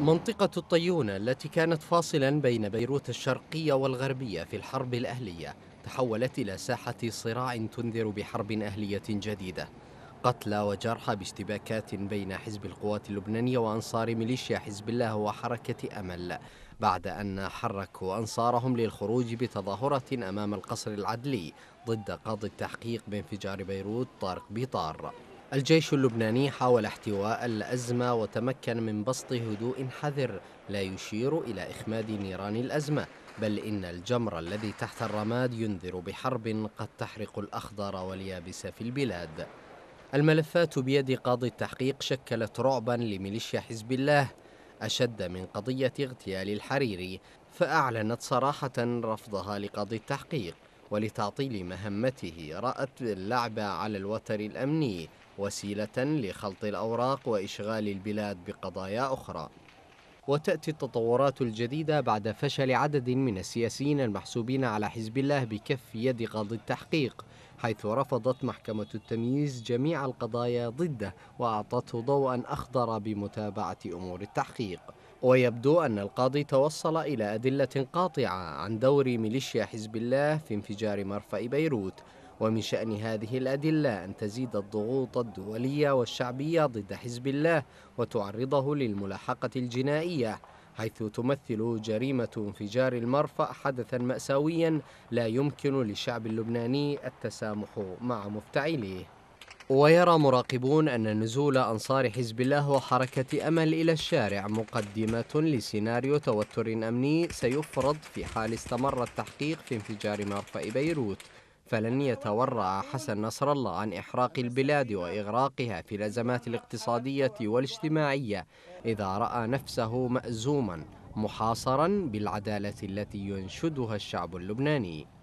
منطقة الطيون التي كانت فاصلا بين بيروت الشرقية والغربية في الحرب الأهلية تحولت إلى ساحة صراع تنذر بحرب أهلية جديدة قتلى وجرحى باشتباكات بين حزب القوات اللبنانية وأنصار ميليشيا حزب الله وحركة أمل بعد أن حركوا أنصارهم للخروج بتظاهرة أمام القصر العدلي ضد قاضي التحقيق بانفجار بيروت طارق بيطار الجيش اللبناني حاول احتواء الأزمة وتمكن من بسط هدوء حذر لا يشير إلى إخماد نيران الأزمة بل إن الجمر الذي تحت الرماد ينذر بحرب قد تحرق الأخضر واليابس في البلاد الملفات بيد قاضي التحقيق شكلت رعبا لميليشيا حزب الله أشد من قضية اغتيال الحريري فأعلنت صراحة رفضها لقاضي التحقيق ولتعطيل مهمته رأت اللعب على الوتر الأمني وسيلة لخلط الأوراق وإشغال البلاد بقضايا أخرى وتأتي التطورات الجديدة بعد فشل عدد من السياسيين المحسوبين على حزب الله بكف يد قاضي التحقيق حيث رفضت محكمة التمييز جميع القضايا ضده وأعطته ضوءا أخضر بمتابعة أمور التحقيق ويبدو أن القاضي توصل إلى أدلة قاطعة عن دور ميليشيا حزب الله في انفجار مرفأ بيروت ومن شأن هذه الأدلة أن تزيد الضغوط الدولية والشعبية ضد حزب الله وتعرضه للملاحقة الجنائية حيث تمثل جريمة انفجار المرفأ حدثا مأساويا لا يمكن للشعب اللبناني التسامح مع مفتعليه ويرى مراقبون أن نزول أنصار حزب الله وحركة أمل إلى الشارع مقدمة لسيناريو توتر أمني سيفرض في حال استمر التحقيق في انفجار مرفأ بيروت فلن يتورع حسن نصر الله عن إحراق البلاد وإغراقها في الأزمات الاقتصادية والاجتماعية إذا رأى نفسه مأزوما محاصرا بالعدالة التي ينشدها الشعب اللبناني